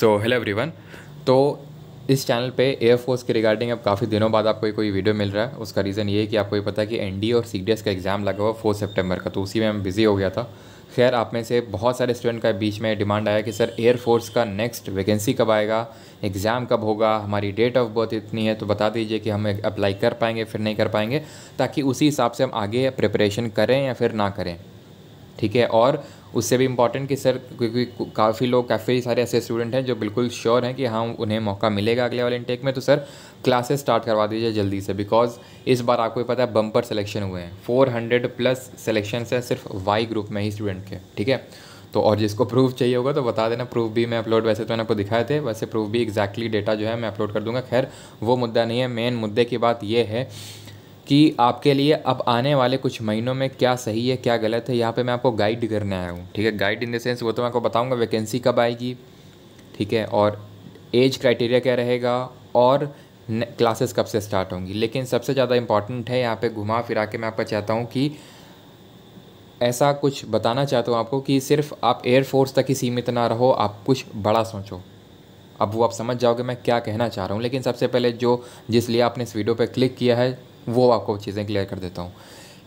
so hello everyone तो इस channel पे एयरफोर्स के रिगार्डिंग अब काफ़ी दिनों बाद आपको कोई वीडियो मिल रहा है उसका रीज़न ये है कि आपको ये पता है कि एनडीए और सी का एग्ज़ाम लगा हुआ फोर्थ सितंबर का तो उसी में मैं बिज़ी हो गया था खैर आप में से बहुत सारे स्टूडेंट का बीच में डिमांड आया कि सर एयरफोर्स का नेक्स्ट वैकेंसी कब आएगा एग्ज़ाम कब होगा हमारी डेट ऑफ बर्थ इतनी है तो बता दीजिए कि हम अप्लाई कर पाएंगे फिर नहीं कर पाएंगे ताकि उसी हिसाब से हम आगे प्रिपरेशन करें या फिर ना करें ठीक है और उससे भी इम्पॉर्टेंट कि सर क्योंकि काफ़ी लोग काफ़ी सारे ऐसे स्टूडेंट हैं जो बिल्कुल श्योर हैं कि हाँ उन्हें मौका मिलेगा अगले वाले इंटेक में तो सर क्लासेस स्टार्ट करवा दीजिए जल्दी से बिकॉज इस बार आपको पता है बम्पर सेलेक्शन हुए हैं फोर हंड्रेड प्लस सेलेक्शन है सिर्फ वाई ग्रुप में ही स्टूडेंट के ठीक है तो और जिसको प्रूफ चाहिए होगा तो बता देना प्रूफ भी मैं अपलोड वैसे तो मैंने आपको दिखाए थे वैसे प्रूफ भी एक्जैक्टली exactly डेटा जो है मैं अपलोड कर दूंगा खैर वो मुद्दा नहीं है मेन मुद्दे की बात ये है कि आपके लिए अब आने वाले कुछ महीनों में क्या सही है क्या गलत है यहाँ पे मैं आपको गाइड करने आया हूँ ठीक है गाइड इन द सेंस वो तो मैं आपको बताऊँगा वैकेंसी कब आएगी ठीक है और एज क्राइटेरिया क्या रहेगा और क्लासेस कब से स्टार्ट होंगी लेकिन सबसे ज़्यादा इम्पॉर्टेंट है यहाँ पे घुमा फिरा के मैं आपको चाहता हूँ कि ऐसा कुछ बताना चाहता हूँ आपको कि सिर्फ आप एयरफोर्स तक ही सीमित ना रहो आप कुछ बड़ा सोचो अब वो आप समझ जाओगे मैं क्या कहना चाह रहा हूँ लेकिन सबसे पहले जो जिस लिए आपने इस वीडियो पर क्लिक किया है वो आपको चीज़ें क्लियर कर देता हूँ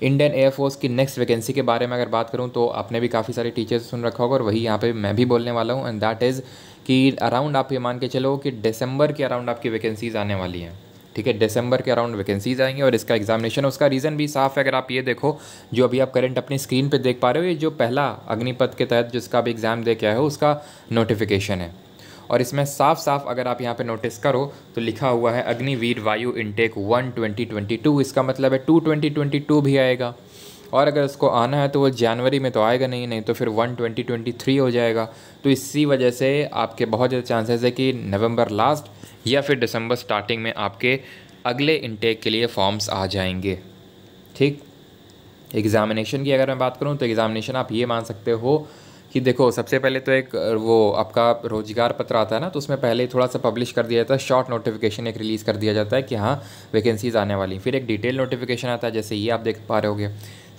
इंडियन एयरफोर्स की नेक्स्ट वैकेंसी के बारे में अगर बात करूँ तो आपने भी काफ़ी सारे टीचर्स सुन रखा होगा और वही यहाँ पे मैं भी बोलने वाला हूँ एंड दैट इज़ कि अराउंड आप ये मान के चलो कि दिसंबर के अराउंड आपकी वैकेंसीज़ आने वाली हैं ठीक है दिसंबर के अराउंड वैकेंसीज आएंगी और इसका एग्जामिनेशन उसका रीज़न भी साफ है अगर आप ये देखो जो अभी आप करंट अपनी स्क्रीन पे देख पा रहे हो ये जो पहला अग्निपथ के तहत जिसका भी एग्ज़ाम दे के आए हो उसका नोटिफिकेशन है और इसमें साफ साफ अगर आप यहाँ पे नोटिस करो तो लिखा हुआ है Agniveer Vayu intake one twenty twenty two इसका मतलब है टू ट्वेंटी ट्वेंटी टू भी आएगा और अगर उसको आना है तो वो जनवरी में तो आएगा नहीं नहीं तो फिर वन ट्वेंटी ट्वेंटी थ्री हो जाएगा तो इसी वजह से आपके बहुत ज़्यादा चांसेस है कि नवंबर लास्ट या फिर दिसंबर स्टार्टिंग में आपके अगले इनटेक के लिए फॉर्म्स आ जाएंगे ठीक एग्ज़ामिनेशन की अगर मैं बात करूँ तो एग्ज़ामिनेशन आप ये मान सकते हो कि देखो सबसे पहले तो एक वो आपका रोजगार पत्र आता है ना तो उसमें पहले ही थोड़ा सा पब्लिश कर दिया जाता है शॉर्ट नोटिफिकेशन एक रिलीज़ कर दिया जाता है कि हाँ वैकेंसीज़ आने वाली फिर एक डिटेल नोटिफिकेशन आता है जैसे ये आप देख पा रहे होगे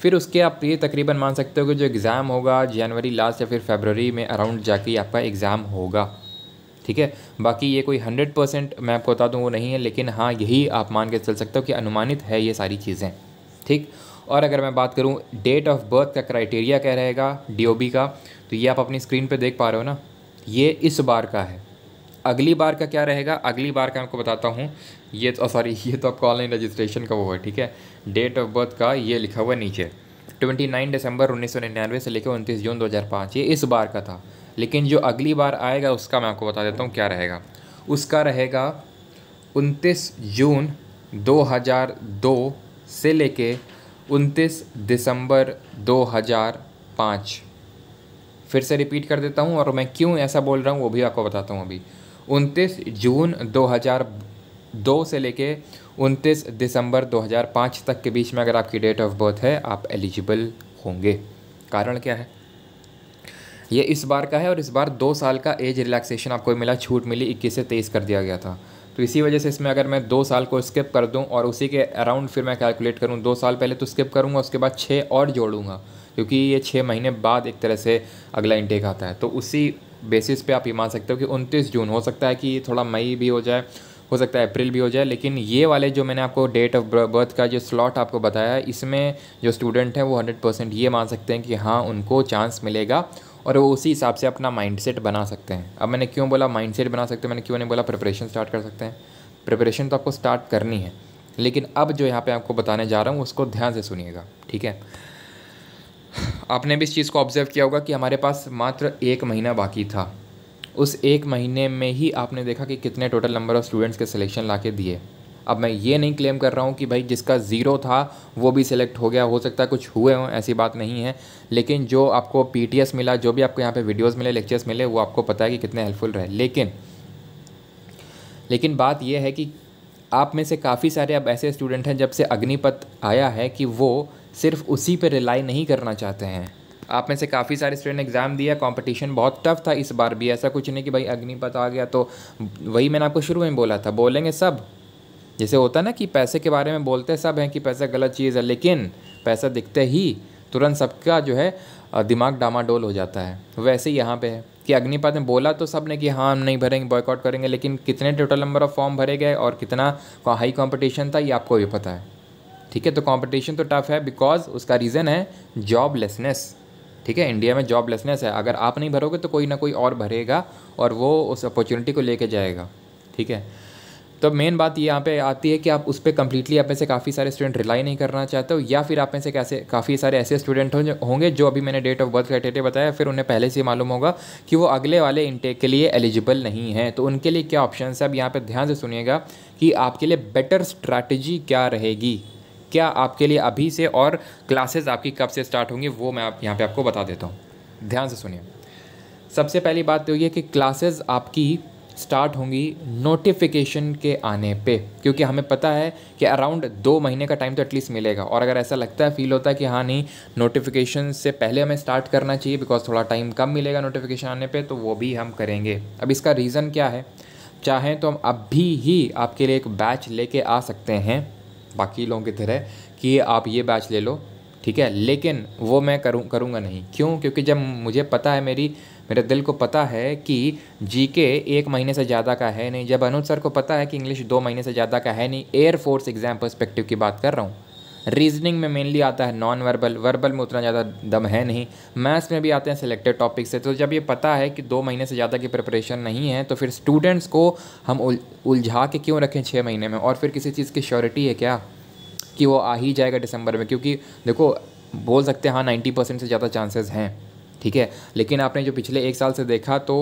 फिर उसके आप ये तकरीबन मान सकते हो कि जो एग्ज़ाम होगा जनवरी लास्ट या फिर फेबररी में अराउंड जाके आपका एग्ज़ाम होगा ठीक है बाकी ये कोई हंड्रेड परसेंट मैं आपको बता दूँ वो नहीं है लेकिन हाँ यही आप मान के चल सकते हो कि अनुमानित है ये सारी चीज़ें ठीक और अगर मैं बात करूँ डेट ऑफ बर्थ का क्राइटेरिया क्या रहेगा डी का तो ये आप अपनी स्क्रीन पे देख पा रहे हो ना ये इस बार का है अगली बार का क्या रहेगा अगली बार का आपको बताता हूँ ये तो सॉरी ये तो आपका ऑनलाइन रजिस्ट्रेशन का वो है ठीक है डेट ऑफ बर्थ का ये लिखा हुआ नीचे ट्वेंटी नाइन दिसंबर उन्नीस सौ निन्यानवे से लेकर उनतीस जून दो हज़ार पाँच ये इस बार का था लेकिन जो अगली बार आएगा उसका मैं आपको बता देता हूँ क्या रहेगा उसका रहेगा उनतीस जून दो हज़ार दो से लेके उनतीस दिसंबर दो हज़ार पाँच फिर से रिपीट कर देता हूँ और मैं क्यों ऐसा बोल रहा हूँ वो भी आपको बताता हूँ अभी उनतीस जून 2002 से लेके उनतीस दिसंबर 2005 तक के बीच में अगर आपकी डेट ऑफ बर्थ है आप एलिजिबल होंगे कारण क्या है ये इस बार का है और इस बार दो साल का एज रिलैक्सेशन आपको मिला छूट मिली इक्कीस से तेईस कर दिया गया था तो इसी वजह से इसमें अगर मैं दो साल को स्किप कर दूं और उसी के अराउंड फिर मैं कैलकुलेट करूं दो साल पहले तो स्किप करूंगा उसके बाद छः और जोड़ूंगा क्योंकि ये छः महीने बाद एक तरह से अगला इंटेक आता है तो उसी बेसिस पे आप ये मान सकते हो कि उनतीस जून हो सकता है कि थोड़ा मई भी हो जाए हो सकता है अप्रैल भी हो जाए लेकिन ये वाले जो मैंने आपको डेट ऑफ बर्थ का जो स्लॉट आपको बताया है इसमें जो स्टूडेंट हैं वो हंड्रेड परसेंट ये मान सकते हैं कि हाँ उनको चांस मिलेगा और वो उसी हिसाब से अपना माइंडसेट बना सकते हैं अब मैंने क्यों बोला माइंड बना सकते हैं मैंने क्यों नहीं बोला प्रिपरेशन स्टार्ट कर सकते हैं प्रिपरेशन तो आपको स्टार्ट करनी है लेकिन अब जो यहाँ पे आपको बताने जा रहा हूँ उसको ध्यान से सुनिएगा ठीक है आपने भी इस चीज़ को ऑब्ज़र्व किया होगा कि हमारे पास मात्र एक महीना बाकी था उस एक महीने में ही आपने देखा कि कितने टोटल नंबर ऑफ़ स्टूडेंट्स के सिलेक्शन ला के दिए अब मैं ये नहीं क्लेम कर रहा हूँ कि भाई जिसका ज़ीरो था वो भी सिलेक्ट हो गया हो सकता है कुछ हुए हों ऐसी बात नहीं है लेकिन जो आपको पी मिला जो भी आपको यहाँ पर वीडियोज़ मिले लेक्चर्स मिले वो आपको पता है कि कितने हेल्पफुल रहे लेकिन लेकिन बात यह है कि आप में से काफ़ी सारे अब ऐसे स्टूडेंट हैं जब से अग्निपथ आया है कि वो सिर्फ उसी पर रिलाई नहीं करना चाहते हैं आप में से काफ़ी सारे स्टूडेंट एग्ज़ाम दिया कंपटीशन बहुत टफ था इस बार भी ऐसा कुछ नहीं कि भाई अग्निपथ आ गया तो वही मैंने आपको शुरू में बोला था बोलेंगे सब जैसे होता ना कि पैसे के बारे में बोलते सब हैं कि पैसा गलत चीज़ है लेकिन पैसा दिखते ही तुरंत सबका जो है दिमाग डामाडोल हो जाता है वैसे ही यहाँ पे है कि अग्निपथ में बोला तो सब ने कि हाँ हम नहीं भरेंगे बॉयकॉट करेंगे लेकिन कितने टोटल नंबर ऑफ़ फॉर्म भरे गए और कितना हाई कॉम्पिटिशन था ये आपको भी पता है ठीक है तो कंपटीशन तो टफ है बिकॉज उसका रीज़न है जॉबलेसनेस ठीक है इंडिया में जॉबलेसनेस है अगर आप नहीं भरोगे तो कोई ना कोई और भरेगा और वो उस अपॉर्चुनिटी को लेके जाएगा ठीक है तो मेन बात ये यहाँ पे आती है कि आप उस पर कम्प्लीटली आप में से काफ़ी सारे स्टूडेंट रिलाई नहीं करना चाहते हो या फिर आप में से कैसे काफ़ी सारे ऐसे स्टूडेंट होंगे जो अभी मैंने डेट ऑफ बर्थ क्राइटेरिया बताया फिर उन्हें पहले से मालूम होगा कि वो अगले वाले इनटेक के लिए एलिजिबल नहीं है तो उनके लिए क्या ऑप्शन है अब यहाँ पर ध्यान से सुनिएगा कि आपके लिए बेटर स्ट्रैटेजी क्या रहेगी क्या आपके लिए अभी से और क्लासेस आपकी कब से स्टार्ट होंगी वो मैं आप यहाँ पे आपको बता देता हूँ ध्यान से सुनिए सबसे पहली बात तो ये कि क्लासेस आपकी स्टार्ट होंगी नोटिफिकेशन के आने पे क्योंकि हमें पता है कि अराउंड दो महीने का टाइम तो एटलीस्ट मिलेगा और अगर ऐसा लगता है फील होता है कि हाँ नहीं नोटिफिकेशन से पहले हमें स्टार्ट करना चाहिए बिकॉज थोड़ा टाइम कम मिलेगा नोटिफिकेशन आने पे तो वो भी हम करेंगे अब इसका रीज़न क्या है चाहें तो हम अभी ही आपके लिए एक बैच लेके आ सकते हैं बाकी लोगों की तरह कि आप ये बैच ले लो ठीक है लेकिन वो मैं करूँ करूँगा नहीं क्यों क्योंकि जब मुझे पता है मेरी मेरे दिल को पता है कि जीके एक महीने से ज़्यादा का है नहीं जब अनुज सर को पता है कि इंग्लिश दो महीने से ज़्यादा का है नहीं एयरफोर्स एग्ज़ाम परस्पेक्टिव की बात कर रहा हूँ रीजनिंग में मेनली आता है नॉन वर्बल वर्बल में उतना ज़्यादा दम है नहीं मैथ्स में भी आते हैं सिलेक्टेड टॉपिक से तो जब ये पता है कि दो महीने से ज़्यादा की प्रिपरेशन नहीं है तो फिर स्टूडेंट्स को हम उलझा के क्यों रखें छः महीने में और फिर किसी चीज़ की श्योरिटी है क्या कि वो आ ही जाएगा दिसंबर में क्योंकि देखो बोल सकते हैं हाँ नाइन्टी परसेंट से ज़्यादा चांसेस हैं ठीक है लेकिन आपने जो पिछले एक साल से देखा तो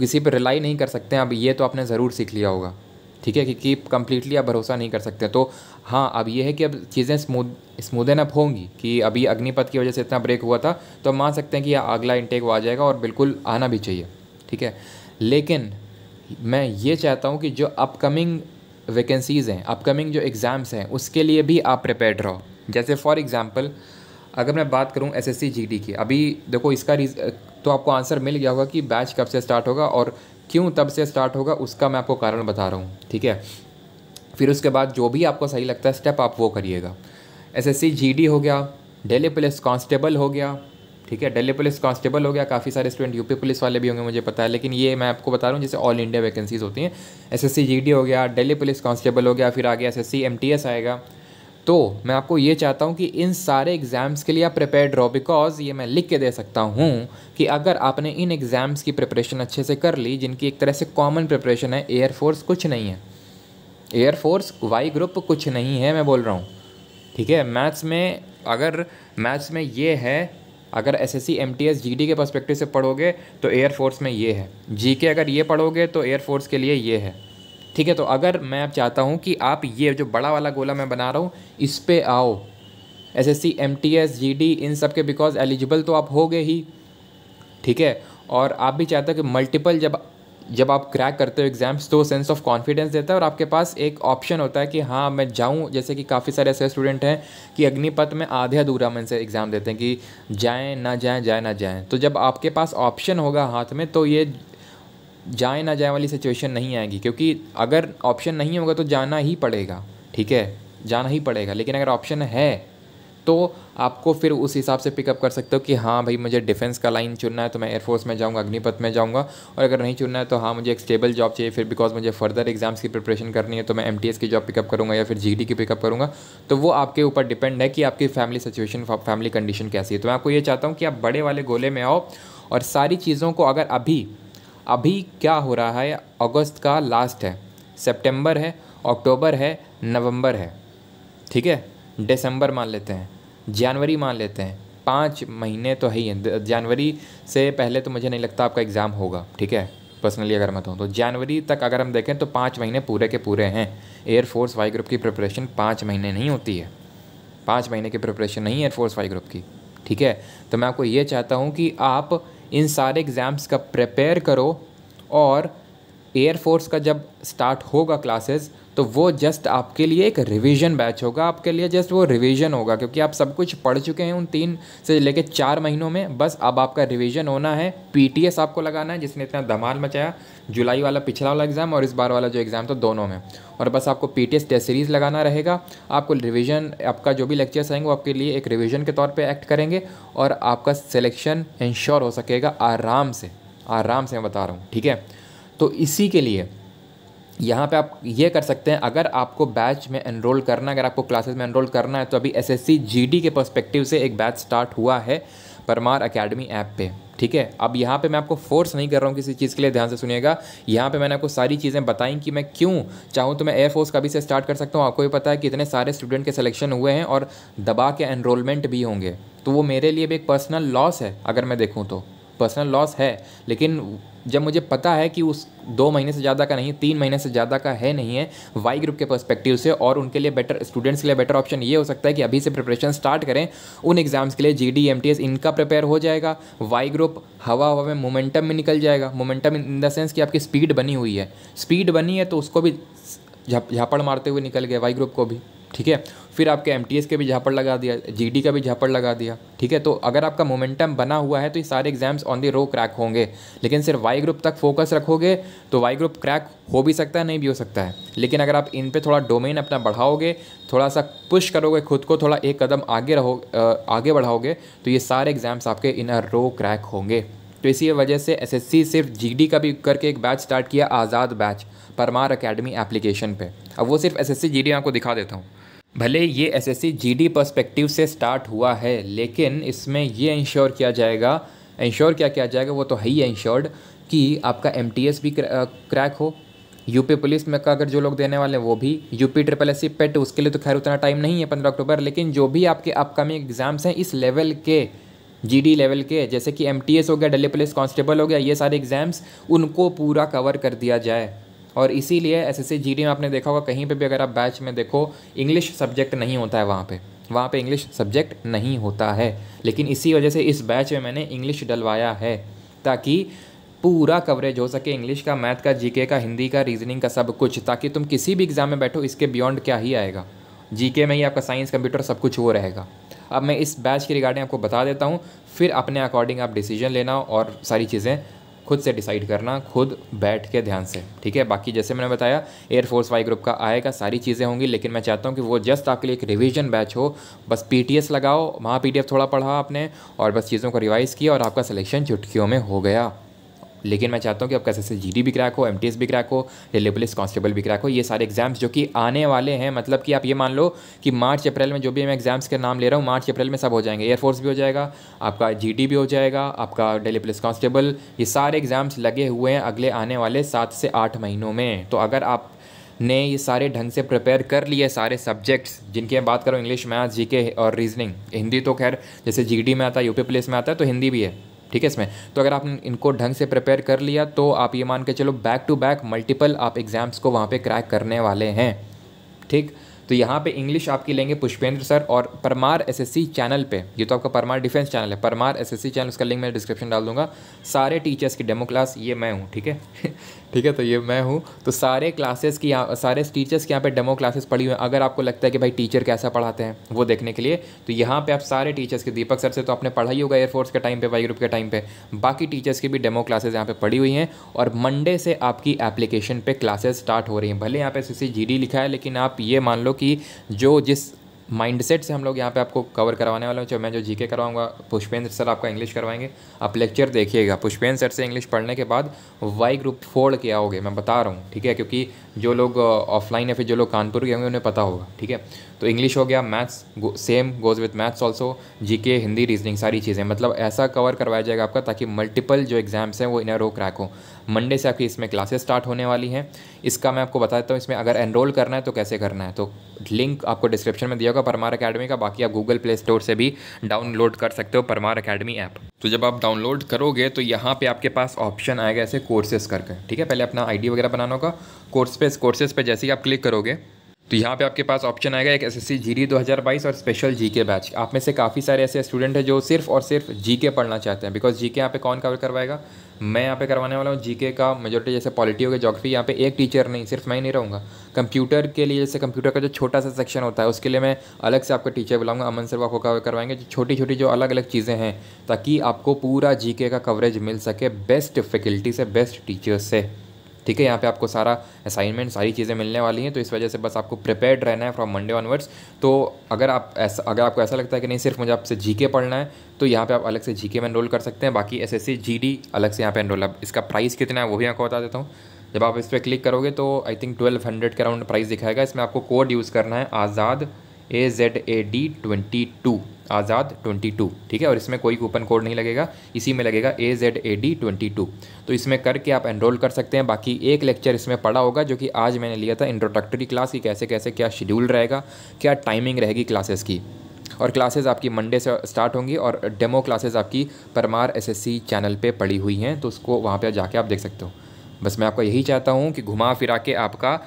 किसी पर रिलाई नहीं कर सकते अब ये तो आपने ज़रूर सीख लिया होगा ठीक है क्योंकि कम्प्लीटली आप भरोसा नहीं कर सकते तो हाँ अब ये है कि अब चीज़ें स्मूद स्मूदन अप होंगी कि अभी अग्निपथ की वजह से इतना ब्रेक हुआ था तो मान सकते हैं कि अगला इंटेक वो आ जाएगा और बिल्कुल आना भी चाहिए ठीक है लेकिन मैं ये चाहता हूँ कि जो अपकमिंग वैकेंसीज़ हैं अपकमिंग जो एग्ज़ाम्स हैं उसके लिए भी आप प्रिपेयर रहो जैसे फॉर एग्ज़ाम्पल अगर मैं बात करूँ एस एस की अभी देखो इसका रीज़ तो आपको आंसर मिल गया होगा कि बैच कब से स्टार्ट होगा और क्यों तब से स्टार्ट होगा उसका मैं आपको कारण बता रहा हूँ ठीक है फिर उसके बाद जो भी आपको सही लगता है स्टेप आप वो करिएगा एस एस हो गया डेली पुलिस कांस्टेबल हो गया ठीक है डेली पुलिस कांस्टेबल हो गया काफ़ी सारे स्टूडेंट यूपी पुलिस वाले भी होंगे मुझे पता है लेकिन ये मैं आपको बता रहा हूँ जैसे ऑल इंडिया वैकेंसीज होती हैं एसएससी जीडी हो गया डेली पुलिस कांस्टेबल हो गया फिर आगे एसएससी एमटीएस आएगा तो मैं आपको ये चाहता हूँ कि इन सारे एग्ज़ाम्स के लिए आप प्रिपेयर्ड रहो बिकॉज़ ये मैं लिख के दे सकता हूँ कि अगर आपने इन एग्ज़ाम्स की प्रिपरेशन अच्छे से कर ली जिनकी एक तरह से कॉमन प्रिपरेशन है एयरफोर्स कुछ नहीं है एयरफोर्स वाई ग्रुप कुछ नहीं है मैं बोल रहा हूँ ठीक है मैथ्स में अगर मैथ्स में ये है अगर S S C M T S G D के परस्पेक्टिव से पढ़ोगे तो एयरफोर्स में ये है जी के अगर ये पढ़ोगे तो एयरफोर्स के लिए ये है ठीक है तो अगर मैं अब चाहता हूँ कि आप ये जो बड़ा वाला गोला मैं बना रहा हूँ इस पर आओ S S C M T S G D इन सब के बिकॉज एलिजिबल तो आप हो गए ही ठीक है और आप भी चाहते हो कि मल्टीपल जब जब आप क्रैक करते हो एग्ज़ाम्स तो सेंस ऑफ कॉन्फिडेंस देता है और आपके पास एक ऑप्शन होता है कि हाँ मैं जाऊँ जैसे कि काफ़ी सारे ऐसे स्टूडेंट हैं कि अग्निपथ में आधे अधूरा मन से एग्ज़ाम देते हैं कि जाएँ ना जाएँ जाएँ ना जाएँ तो जब आपके पास ऑप्शन होगा हाथ में तो ये जाए ना जाए वाली सिचुएशन नहीं आएगी क्योंकि अगर ऑप्शन नहीं होगा तो जाना ही पड़ेगा ठीक है जाना ही पड़ेगा लेकिन अगर ऑप्शन है तो आपको फिर उस हिसाब से पिकअप कर सकते हो कि हाँ भाई मुझे डिफेंस का लाइन चुनना है तो मैं एयरफोर्स में जाऊँगा अग्निपथ में जाऊँगा और अगर नहीं चुनना है तो हाँ मुझे एक स्टेबल जॉब चाहिए फिर बिकॉज मुझे फर्दर एग्जाम्स की प्रिपरेशन करनी है तो मैं एम की जॉब पिकअप करूँगा या फिर जी e की पिकअप करूँगा तो वो आपके ऊपर डिपेंड है कि आपकी फैमिली सिचुएशन फैमिली कंडीशन कैसी है तो मैं आपको ये चाहता हूँ कि आप बड़े वाले गोले में आओ और सारी चीज़ों को अगर अभी अभी क्या हो रहा है अगस्त का लास्ट है सितंबर है अक्टूबर है नवंबर है ठीक है दिसंबर मान लेते हैं जनवरी मान लेते हैं पाँच महीने तो है ही है जनवरी से पहले तो मुझे नहीं लगता आपका एग्ज़ाम होगा ठीक है पर्सनली अगर मैं हूँ तो जनवरी तक अगर हम देखें तो पाँच महीने पूरे के पूरे हैं एयरफोर्स वाई ग्रुप की प्रिपरेशन पाँच महीने नहीं होती है पाँच महीने की प्रिपरेशन नहीं है एयरफोर्स वाई ग्रुप की ठीक है तो मैं आपको ये चाहता हूँ कि आप इन सारे एग्ज़ाम्स का प्रिपेयर करो और एयरफोर्स का जब स्टार्ट होगा क्लासेस तो वो जस्ट आपके लिए एक रिवीजन बैच होगा आपके लिए जस्ट वो रिवीजन होगा क्योंकि आप सब कुछ पढ़ चुके हैं उन तीन से लेकर चार महीनों में बस अब आपका रिवीजन होना है पीटीएस आपको लगाना है जिसने इतना धमाल मचाया जुलाई वाला पिछला वाला एग्ज़ाम और इस बार वाला जो एग्ज़ाम था तो दोनों में और बस आपको पी टेस्ट सीरीज़ लगाना रहेगा आपको रिविज़न आपका जो भी लेक्चर्स आएंगे वो आपके लिए एक रिविज़न के तौर पर एक्ट करेंगे और आपका सिलेक्शन इंश्योर हो सकेगा आराम से आराम से मैं बता रहा हूँ ठीक है तो इसी के लिए यहाँ पे आप ये कर सकते हैं अगर आपको बैच में एनरोल करना है अगर आपको क्लासेस में एनरोल करना है तो अभी एसएससी जीडी के पर्सपेक्टिव से एक बैच स्टार्ट हुआ है परमार अकेडमी ऐप पे ठीक है अब यहाँ पे मैं आपको फोर्स नहीं कर रहा हूँ किसी चीज़ के लिए ध्यान से सुनिएगा यहाँ पे मैंने आपको सारी चीज़ें बताई कि मैं क्यों चाहूँ तो मैं एयरफोर्स का भी से स्टार्ट कर सकता हूँ आपको भी पता है कि इतने सारे स्टूडेंट के सिलेक्शन हुए हैं और दबा के एनरोलमेंट भी होंगे तो वो मेरे लिए भी एक पर्सनल लॉस है अगर मैं देखूँ तो पर्सनल लॉस है लेकिन जब मुझे पता है कि उस दो महीने से ज़्यादा का नहीं तीन महीने से ज़्यादा का है नहीं है वाई ग्रुप के पर्सपेक्टिव से और उनके लिए बेटर स्टूडेंट्स के लिए बेटर ऑप्शन ये हो सकता है कि अभी से प्रिपरेशन स्टार्ट करें उन एग्ज़ाम्स के लिए G D M T S इनका प्रिपेयर हो जाएगा वाई ग्रुप हवा हवा में मोमेंटम में निकल जाएगा मोमेंटम इन द सेंस कि आपकी स्पीड बनी हुई है स्पीड बनी है तो उसको भी झापड़ मारते हुए निकल गया वाई ग्रुप को भी ठीक है फिर आपके एम के भी झापड़ लगा दिया जी का भी झापड़ लगा दिया ठीक है तो अगर आपका मोमेंटम बना हुआ है तो ये सारे exams on the row crack होंगे लेकिन सिर्फ वाई ग्रुप तक फोकस रखोगे तो वाई ग्रुप क्रैक हो भी सकता है नहीं भी हो सकता है लेकिन अगर आप इन पर थोड़ा डोमेन अपना बढ़ाओगे थोड़ा सा पुश करोगे खुद को थोड़ा एक कदम आगे रहो आगे बढ़ाओगे तो ये सारे एग्ज़ाम्स आपके इन रो क्रैक होंगे तो इसी वजह से एसएससी सिर्फ जीडी का भी करके एक बैच स्टार्ट किया Azad batch Parmar academy application पे अब वो सिर्फ एसएससी जीडी आपको दिखा देता हूँ भले ये जी डी परस्पेक्टिव से स्टार्ट हुआ है लेकिन इसमें ये इंश्योर किया जाएगा इंश्योर क्या किया जाएगा वो तो है ही इंश्योर्ड कि आपका एम भी क्रैक हो यूपी पुलिस में का अगर जो लोग देने वाले हैं वो भी UP triple S C PET उसके लिए तो खैर उतना टाइम नहीं है पंद्रह अक्टूबर लेकिन जो भी आपके अपकमिंग एग्ज़ाम्स हैं इस लेवल के जीडी लेवल के जैसे कि एमटीएस हो गया डेली पुलिस कांस्टेबल हो गया ये सारे एग्ज़ाम्स उनको पूरा कवर कर दिया जाए और इसीलिए एस एस में आपने देखा होगा कहीं पे भी अगर आप बैच में देखो इंग्लिश सब्जेक्ट नहीं होता है वहाँ पे वहाँ पे इंग्लिश सब्जेक्ट नहीं होता है लेकिन इसी वजह से इस बैच में मैंने इंग्लिश डलवाया है ताकि पूरा कवरेज हो सके इंग्लिश का मैथ का जीके का हिंदी का रीजनिंग का सब कुछ ताकि तुम किसी भी एग्ज़ाम में बैठो इसके बियॉन्ड क्या ही आएगा जीके में ही आपका साइंस कंप्यूटर सब कुछ वो रहेगा अब मैं इस बैच के रिगार्डिंग आपको बता देता हूँ फिर अपने अकॉर्डिंग आप डिसीजन लेना और सारी चीज़ें खुद से डिसाइड करना खुद बैठ के ध्यान से ठीक है बाकी जैसे मैंने बताया एयरफोर्स वाई ग्रुप का आएगा सारी चीज़ें होंगी लेकिन मैं चाहता हूँ कि वो जस्ट आपके लिए एक रिविजन बैच हो बस पी लगाओ वहाँ पी थोड़ा पढ़ा आपने और बस चीज़ों को रिवाइज़ किया और आपका सिलेक्शन चुटकियों में हो गया लेकिन मैं चाहता हूँ कि आपका एस एस भी क्रैक को एम टी भी क्रैक को रेलवे पुलिस कांस्टेबल भी करा को ये सारे एग्जाम्स जो कि आने वाले हैं मतलब कि आप ये मान लो कि मार्च अप्रैल में जो भी मैं एग्जाम्स के नाम ले रहा हूँ मार्च अप्रैल में सब हो जाएंगे एयरफोर्स भी हो जाएगा आपका जी डी भी हो जाएगा आपका डेली पुलिस कांस्टेबल ये सारे एग्जाम्स लगे हुए हैं अगले आने वाले सात से आठ महीनों में तो अगर आप ने ये सारे ढंग से प्रिपेयर कर लिए सारे सब्जेक्ट्स जिनकी मैं बात करूँ इंग्लिश मैथ्स जीके और रीजनिंग हिंदी तो खैर जैसे जीडी में आता है यूपी पुलिस में आता है तो हिंदी भी है ठीक है इसमें तो अगर आपने इनको ढंग से प्रिपेयर कर लिया तो आप ये मान के चलो बैक टू बैक मल्टीपल आप एग्ज़ाम्स को वहाँ पर क्रैक करने वाले हैं ठीक तो यहाँ पे इंग्लिश आपकी लेंगे पुष्पेंद्र सर और परमार एसएससी चैनल पे ये तो आपका परमार डिफेंस चैनल है परमार एसएससी चैनल उसका लिंक मैं डिस्क्रिप्शन डाल दूंगा सारे टीचर्स की डेमो क्लास ये मैं हूँ ठीक है ठीक है तो ये मैं हूँ तो सारे क्लासेस की यहाँ सारे टीचर्स के यहाँ पे डेमो क्लासेस पढ़ी हुई हैं अगर आपको लगता है कि भाई टीचर कैसा पढ़ाते हैं वो देखने के लिए तो यहाँ पे आप सारे टीचर्स के दीपक सर से तो आपने पढ़ाई होगा एयरफोर्स के टाइम पे वाई ग्रुप के टाइम पे बाकी टीचर्स की भी डेमो क्लासेस यहाँ पे पढ़ी हुई हैं और मंडे से आपकी एप्लीकेशन पर क्लासेस स्टार्ट हो रही हैं भले यहाँ पे सी जी लिखा है लेकिन आप ये मान लो कि जो जिस माइंडसेट से हम लोग यहाँ पे आपको कवर करवाने वाले हैं चाहे मैं जो जीके करवाऊँगा पुष्पेंद्र सर आपका इंग्लिश करवाएंगे आप लेक्चर देखिएगा पुष्पेंद्र सर से इंग्लिश पढ़ने के बाद वाई ग्रुप फोड़ के आओगे मैं बता रहा हूँ ठीक है क्योंकि जो लोग ऑफलाइन या फिर जो लोग कानपुर के होंगे उन्हें पता होगा ठीक है तो इंग्लिश हो गया maths go, same goes with maths also जी हिंदी रीजनिंग सारी चीज़ें मतलब ऐसा कवर करवाया जाएगा आपका ताकि मल्टीपल जो एग्ज़ाम्स हैं वो इन रो क्रैक मंडे से आपकी इसमें क्लासेस स्टार्ट होने वाली हैं इसका मैं आपको बता देता हूँ इसमें अगर एनरोल करना है तो कैसे करना है तो लिंक आपको डिस्क्रिप्शन में दिया होगा परमार अकेडमी का बाकी आप गूगल प्ले स्टोर से भी डाउनलोड कर सकते हो परमार अकेडमी ऐप तो जब आप डाउनलोड करोगे तो यहाँ पे आपके पास ऑप्शन आएगा ऐसे कोर्सेज करके ठीक है पहले अपना आईडी वगैरह बनाना होगा कोर्स पे कोर्सेज पे जैसे ही आप क्लिक करोगे तो यहाँ पे आपके पास ऑप्शन आएगा एक एसएससी जीडी 2022 और स्पेशल जीके बैच आप में से काफ़ी सारे ऐसे स्टूडेंट हैं जो सिर्फ और सिर्फ जीके पढ़ना चाहते हैं बिकॉज जीके यहाँ पे कौन कवर करवाएगा मैं यहाँ पे करवाने वाला हूँ जीके का मेजोरिटी जैसे पॉलिटी हो गया जोग्राफी यहाँ पे एक टीचर नहीं सिर्फ मैं ही नहीं रहूँगा कंप्यूटर के लिए जैसे कंप्यूटर का जो छोटा सा सेक्शन होता है उसके लिए मैं अलग से आपका टीचर बुलाऊंगा अमन सर आपको कवर करवाएंगे जो छोटी छोटी जो अलग अलग चीज़ें हैं ताकि आपको पूरा जी का कवरेज मिल सके बेस्ट फैकल्टी से बेस्ट टीचर्स से ठीक है यहाँ पे आपको सारा असाइनमेंट सारी चीज़ें मिलने वाली हैं तो इस वजह से बस आपको प्रिपेयर्ड रहना है फ्रॉम मंडे ऑनवर्ड्स तो अगर आप ऐसा अगर आपको ऐसा लगता है कि नहीं सिर्फ मुझे आपसे जीके पढ़ना है तो यहाँ पे आप अलग से जीके में एनरोल कर सकते हैं बाकी एस एस अलग से यहाँ पे एनरोल अब इसका प्राइस कितना है वो भी आपको बता देता हूँ जब आप इस पर क्लिक करोगे तो आई थिंक ट्वेल्व हंड्रेड के अराउंड प्राइस दिखाएगा इसमें आपको कोड यूज़ करना है Azad A Z A D twenty two Azad twenty two ठीक है और इसमें कोई कूपन कोड नहीं लगेगा इसी में लगेगा A Z A D twenty two तो इसमें करके आप एनरोल कर सकते हैं बाकी एक लेक्चर इसमें पड़ा होगा जो कि आज मैंने लिया था इंट्रोडक्टरी क्लास की कैसे कैसे क्या शेड्यूल रहेगा क्या टाइमिंग रहेगी क्लासेस की और क्लासेस आपकी मंडे से स्टार्ट होंगी और डेमो क्लासेस आपकी परमार एसएससी चैनल पे पड़ी हुई हैं तो उसको वहाँ पे जाके आप देख सकते हो बस मैं आपको यही चाहता हूँ कि घुमा फिरा के आपका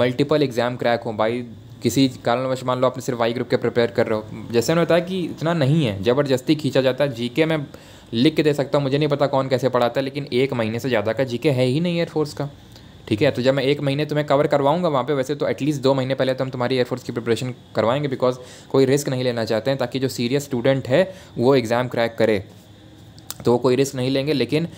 मल्टीपल एग्ज़ाम क्रैक हो बाई किसी कारणवश मान लो आपने सिर्फ वाई ग्रुप के प्रिपेयर कर रहे हो जैसे उन्होंने बताया कि इतना नहीं है ज़बरदस्ती खींचा जाता है जीके में लिख के दे सकता हूँ मुझे नहीं पता कौन कैसे पढ़ाता है लेकिन एक महीने से ज़्यादा का जीके है ही नहीं एयरफोर्स का ठीक है तो जब मैं एक महीने तुम्हें कवर करवाऊंगा वहाँ पे वैसे तो एटलीस्ट दो महीने पहले तो हम तुम्हारी एयरफोर्स की प्रिपरेशन करवाएंगे बिकॉज कोई रिस्क नहीं लेना चाहते हैं ताकि जो सीरियस स्टूडेंट है वो एग्ज़ाम क्रैक करे तो वो कोई रिस्क नहीं लेंगे लेकिन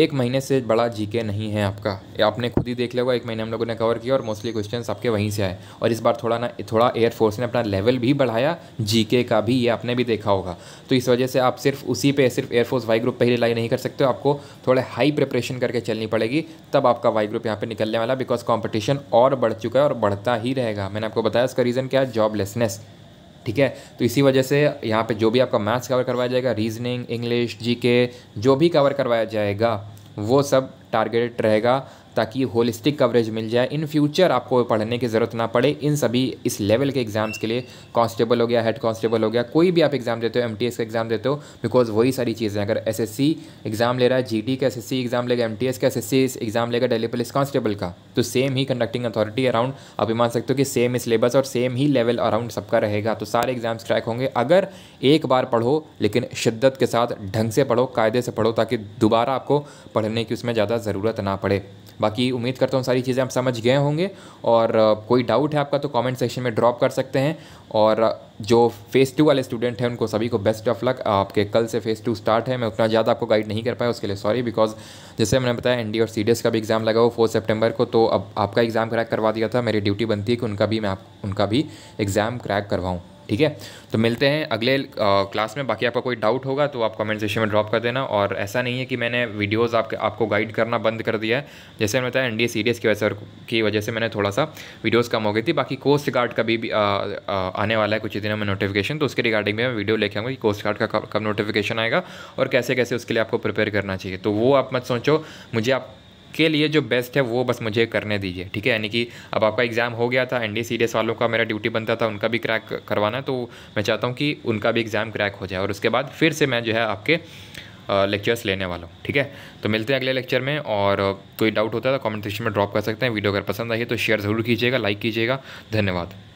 एक महीने से बड़ा जीके नहीं है आपका आपने खुद ही देख लिया होगा एक महीने हम लोगों ने कवर किया और मोस्टली क्वेश्चन आपके वहीं से आए और इस बार थोड़ा ना थोड़ा एयरफोर्स ने अपना लेवल भी बढ़ाया जीके का भी ये आपने भी देखा होगा तो इस वजह से आप सिर्फ उसी पे सिर्फ एयरफोर्स वाई ग्रुप पर ही रिलाई नहीं कर सकते आपको थोड़े हाई प्रिपरेशन करके चलनी पड़ेगी तब आपका वाई ग्रुप यहाँ पर निकलने वाला बिकॉज कॉम्पिटिशन और बढ़ चुका है और बढ़ता ही रहेगा मैंने आपको बताया इसका रीज़न क्या है जॉबलेसनेस ठीक है तो इसी वजह से यहाँ पे जो भी आपका मैथ्स कवर करवाया जाएगा रीजनिंग इंग्लिश जीके जो भी कवर करवाया जाएगा वो सब टारगेटेड रहेगा ताकि होलिस्टिक कवरेज मिल जाए इन फ्यूचर आपको पढ़ने की ज़रूरत ना पड़े इन सभी इस लेवल के एग्ज़ाम्स के लिए कांस्टेबल हो गया हेड कांस्टेबल हो गया कोई भी आप एग्ज़ाम देते हो एम का एग्ज़ाम देते हो बिकॉज वही सारी चीज़ें अगर एस एग्ज़ाम ले रहा है जी का एस एग्ज़ाम लेगा एम का एस एग्ज़ाम लेगा डेली पुलिस कांस्टेबल का तो सेम ही कंडक्टिंग अथॉरिटी अराउंड आप मान सकते हो कि सेम सिलेबस और सेम ही लेवल अराउंड सबका रहेगा तो सारे एग्ज़ाम्स क्रैक होंगे अगर एक बार पढ़ो लेकिन शिद्दत के साथ ढंग से पढ़ो कायदे से पढ़ो ताकि दोबारा आपको पढ़ने की उसमें ज़्यादा ज़रूरत ना पड़े बाकी उम्मीद करता हूँ सारी चीज़ें आप समझ गए होंगे और कोई डाउट है आपका तो कमेंट सेक्शन में ड्रॉप कर सकते हैं और जो फेज़ टू वाले स्टूडेंट हैं उनको सभी को बेस्ट ऑफ लक आपके कल से फेज़ टू स्टार्ट है मैं उतना ज़्यादा आपको गाइड नहीं कर पाया उसके लिए सॉरी बिकॉज जैसे मैंने बताया एन और सी का भी एग्ज़ाम लगा हुआ फोर्थ सेप्टेम्बर को तो अब आपका एग्ज़ाम क्रैक करवा दिया था मेरी ड्यूटी बनती है कि उनका भी मैं आप उनका भी एग्ज़ाम क्रैक करवाऊँ ठीक है तो मिलते हैं अगले क्लास में बाकी आपका कोई डाउट होगा तो आप कमेंट सेक्शन में ड्रॉप कर देना और ऐसा नहीं है कि मैंने वीडियोज़ आपके आपको गाइड करना बंद कर दिया है जैसे मैंने बताया एन डी सीरीज़ की वजह की वजह से मैंने थोड़ा सा वीडियोज़ कम हो गई थी बाकी कोस्ट गार्ड का भी, भी आ, आ, आने वाला है कुछ ही दिनों में नोटिफिकेशन तो उसके रिगार्डिंग में मैं वीडियो लेके आऊँगा कि कोस्ट गार्ड का कब नोटिफिकेशन आएगा और कैसे कैसे उसके लिए आपको प्रिपेयर करना चाहिए तो वो आप मत सोचो मुझे आप के लिए जो बेस्ट है वो बस मुझे करने दीजिए ठीक है यानी कि अब आपका एग्ज़ाम हो गया था एन डी वालों का मेरा ड्यूटी बनता था उनका भी क्रैक करवाना तो मैं चाहता हूँ कि उनका भी एग्ज़ाम क्रैक हो जाए और उसके बाद फिर से मैं जो है आपके लेक्चर्स लेने वाला हूँ ठीक है तो मिलते हैं अगले लेक्चर में और कोई डाउट होता है तो कमेंट सेक्शन में ड्रॉप कर सकते हैं वीडियो अगर पसंद आई तो शेयर ज़रूर कीजिएगा लाइक कीजिएगा धन्यवाद